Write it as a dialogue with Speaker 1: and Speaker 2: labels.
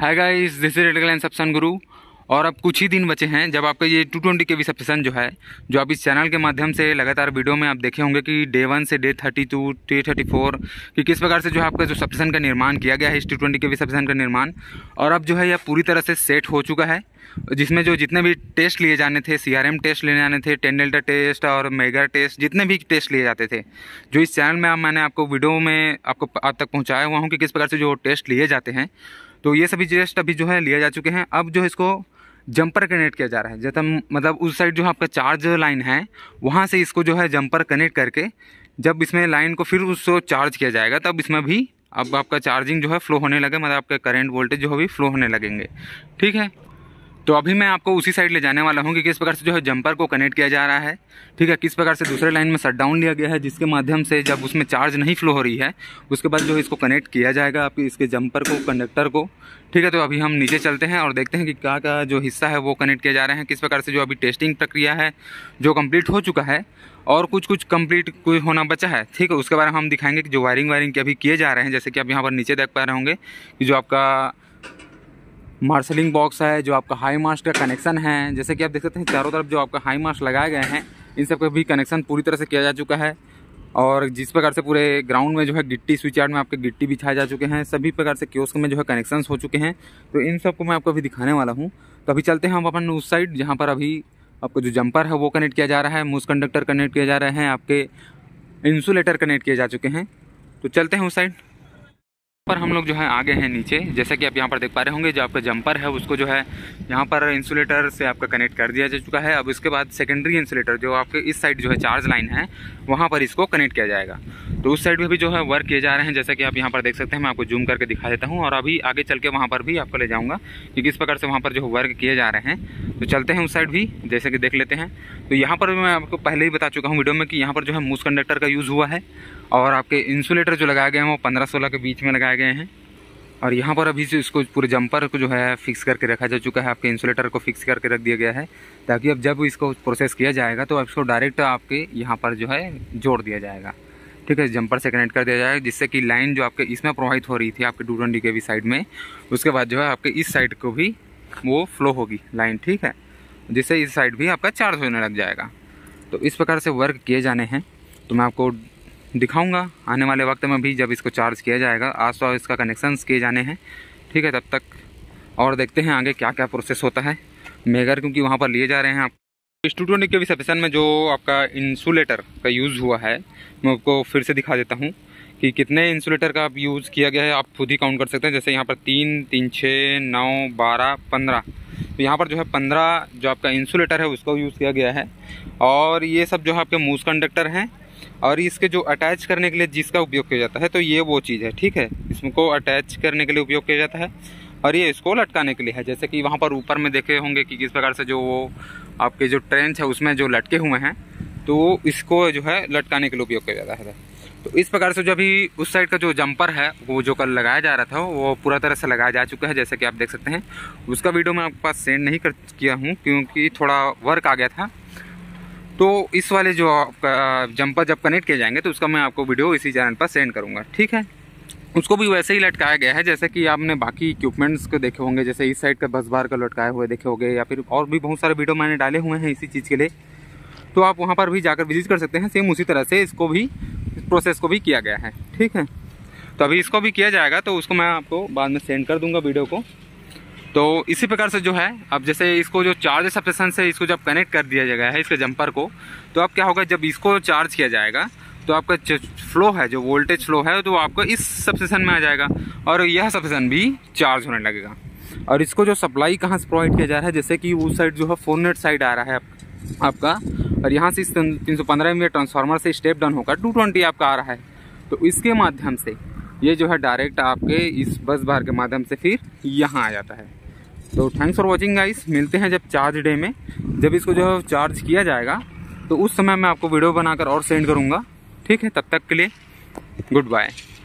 Speaker 1: है guys this is रेडगलाइन सप्सन गुरु और अब कुछ ही दिन बचे हैं जब आपका ये टू ट्वेंटी के भी सप्सन जो है जो आप इस चैनल के माध्यम से लगातार वीडियो में आप देखे होंगे कि डे वन से day thirty two day thirty four कि किस प्रकार से जो है आपका जो सप्सन का निर्माण किया गया है इस टू ट्वेंटी के भी सप्सन का निर्माण और अब जो है यह पूरी तरह से सेट हो चुका है जिसमें जो जितने भी टेस्ट लिए जाने थे सी टेस्ट लेने जाने थे टेन डेल्टा टेस्ट और मेगा टेस्ट जितने भी टेस्ट लिए जाते थे जो इस चैनल में आप मैंने आपको वीडियो में आपको आप तक पहुँचाया हुआ हूँ कि किस प्रकार से जो टेस्ट लिए जाते हैं तो ये सभी टेस्ट अभी जो है लिया जा चुके हैं अब जो इसको जंपर कनेक्ट किया जा रहा है जैसा मतलब उस साइड जो आपका चार्ज लाइन है वहाँ से इसको जो है जंपर कनेक्ट करके जब इसमें लाइन को फिर उसको चार्ज किया जाएगा तब इसमें भी अब आपका चार्जिंग जो है फ्लो होने लगे मतलब आपका करंट वोल्टेज जो है भी फ्लो होने लगेंगे ठीक है तो अभी मैं आपको उसी साइड ले जाने वाला हूँ कि किस प्रकार से जो है जंपर को कनेक्ट किया जा रहा है ठीक है किस प्रकार से दूसरे लाइन में शट डाउन लिया गया है जिसके माध्यम से जब उसमें चार्ज नहीं फ्लो हो रही है उसके बाद जो है इसको कनेक्ट किया जाएगा आपके इसके जंपर को कंडक्टर को ठीक है तो अभी हम नीचे चलते हैं और देखते हैं कि क्या का जो हिस्सा है वो कनेक्ट किया जा रहे हैं किस प्रकार से जो अभी टेस्टिंग प्रक्रिया है जो कम्प्लीट हो चुका है और कुछ कुछ कम्प्लीट कुछ होना बचा है ठीक है उसके बारे में हम दिखाएंगे कि जो वायरिंग वायरिंग के अभी किए जा रहे हैं जैसे कि आप यहाँ पर नीचे देख पा रहे होंगे कि जो आपका मार्शलिंग बॉक्स है जो आपका हाई मास्ट का कनेक्शन है जैसे कि आप देख सकते हैं चारों तरफ जो आपका हाई मास्ट लगाए गए हैं इन सब का भी कनेक्शन पूरी तरह से किया जा चुका है और जिस प्रकार से पूरे ग्राउंड में जो है गिट्टी स्विच यार्ड में आपके गिट्टी बिछाए जा चुके हैं सभी प्रकार से क्योस्क में जो है कनेक्शन हो चुके हैं तो इन सबको मैं आपको अभी दिखाने वाला हूँ तो अभी चलते हैं हम अपन उस साइड जहाँ पर अभी आपको जो जंपर है वो कनेक्ट किया जा रहा है मूस कंडक्टर कनेक्ट किए जा रहे हैं आपके इंसुलेटर कनेक्ट किए जा चुके हैं तो चलते हैं उस साइड पर हम लोग जो है आगे हैं नीचे जैसा कि आप यहाँ पर देख पा रहे होंगे जो आपका जंपर है उसको जो है यहाँ पर इंसुलेटर से आपका कनेक्ट कर दिया जा चुका है अब उसके बाद सेकेंडरी इंसुलेटर जो आपके इस साइड जो है चार्ज लाइन है वहाँ पर इसको कनेक्ट किया जाएगा तो उस साइड में भी जो है वर्क किए जा रहे हैं जैसा कि आप यहाँ पर देख सकते हैं मैं आपको जूम करके दिखा देता हूँ और अभी आगे चल के वहाँ पर भी आपको ले जाऊँगा कि किस प्रकार से वहाँ पर जो वर्क किए जा रहे हैं तो चलते हैं उस साइड भी जैसे कि देख लेते हैं तो यहाँ पर मैं आपको पहले ही बता चुका हूँ वीडियो में कि यहाँ पर जो है मूस कंडक्टर का यूज़ हुआ है और आपके इंसुलेटर जो लगाए गए हैं वो पंद्रह सोलह के बीच में लगाए गए हैं और यहाँ पर अभी से इसको पूरे जंपर को जो है फिक्स करके रखा जा चुका है आपके इंसुलेटर को फिक्स करके रख दिया गया है ताकि अब जब इसको प्रोसेस किया जाएगा तो इसको डायरेक्ट आपके यहाँ पर जो है जोड़ दिया जाएगा ठीक है जंपर से कनेक्ट कर दिया जाएगा जिससे कि लाइन जो आपके इसमें प्रोवाइड हो रही थी आपके टू ट्वेंटी के भी साइड में उसके बाद जो है आपके इस साइड को भी वो फ्लो होगी लाइन ठीक है जिससे इस साइड भी आपका चार्ज होने लग जाएगा तो इस प्रकार से वर्क किए जाने हैं तो मैं आपको दिखाऊंगा आने वाले वक्त में भी जब इसको चार्ज किया जाएगा आज तो इसका कनेक्शन किए जाने हैं ठीक है तब तक और देखते हैं आगे क्या क्या प्रोसेस होता है मेगर क्योंकि वहाँ पर लिए जा रहे हैं आप स्टूडियो के रिसेप्शन में जो आपका इंसुलेटर का यूज़ हुआ है मैं आपको फिर से दिखा देता हूँ कि कितने इंसुलेटर का आप यूज़ किया गया है आप खुद ही काउंट कर सकते हैं जैसे यहाँ पर तीन तीन छः नौ बारह पंद्रह तो यहाँ पर जो है पंद्रह जो आपका इंसुलेटर है उसका यूज़ किया गया है और ये सब जो है आपके मूज कंडक्टर हैं और इसके जो अटैच करने के लिए जिसका उपयोग किया जाता है तो ये वो चीज़ है ठीक है इसको अटैच करने के लिए उपयोग किया जाता है और ये इसको लटकाने के लिए है जैसे कि वहाँ पर ऊपर में देखे होंगे कि किस प्रकार से जो वो आपके जो ट्रेंच है उसमें जो लटके हुए हैं तो इसको जो है लटकाने के लिए उपयोग किया जाता है तो इस प्रकार से जो अभी उस साइड का जो जंपर है वो जो कल लगाया जा रहा था वो पूरा तरह से लगाया जा चुका है जैसे कि आप देख सकते हैं उसका वीडियो मैं आपके पास सेंड नहीं कर किया हूँ क्योंकि थोड़ा वर्क आ गया था तो इस वाले जो आपका जंपर जब कनेक्ट किए जाएंगे तो उसका मैं आपको वीडियो इसी चैनल पर सेंड करूँगा ठीक है उसको भी वैसे ही लटकाया गया है जैसे कि आपने बाकी इक्विपमेंट्स को देखे होंगे जैसे इस साइड का बस बार का लटकाए हुए देखे होंगे या फिर और भी बहुत सारे वीडियो मैंने डाले हुए हैं इसी चीज़ के लिए तो आप वहाँ पर भी जाकर विजिट कर सकते हैं सेम उसी तरह से इसको भी इस प्रोसेस को भी किया गया है ठीक है तो अभी इसको भी किया जाएगा तो उसको मैं आपको बाद में सेंड कर दूँगा वीडियो को तो इसी प्रकार से जो है अब जैसे इसको जो चार्ज सप्रेशन से इसको जब कनेक्ट कर दिया गया है इसके जंपर को तो अब क्या होगा जब इसको चार्ज किया जाएगा तो आपका फ्लो है जो वोल्टेज फ्लो है तो आपका इस सप्रेशन में आ जाएगा और यह सप्रेशन भी चार्ज होने लगेगा और इसको जो सप्लाई कहाँ से प्रोवाइड किया जा रहा है जैसे कि वो साइड जो है फोर साइड आ रहा है आपका और यहाँ से इस तीन सौ पंद्रह ट्रांसफार्मर से स्टेप डाउन होकर टू ट्वेंटी आपका आ रहा है तो इसके माध्यम से ये जो है डायरेक्ट आपके इस बस बार के माध्यम से फिर यहाँ आ जाता है तो थैंक्स फॉर वॉचिंग गाइस मिलते हैं जब चार्ज डे में जब इसको जो है चार्ज किया जाएगा तो उस समय मैं आपको वीडियो बनाकर और सेंड करूँगा ठीक है तब तक के लिए गुड बाय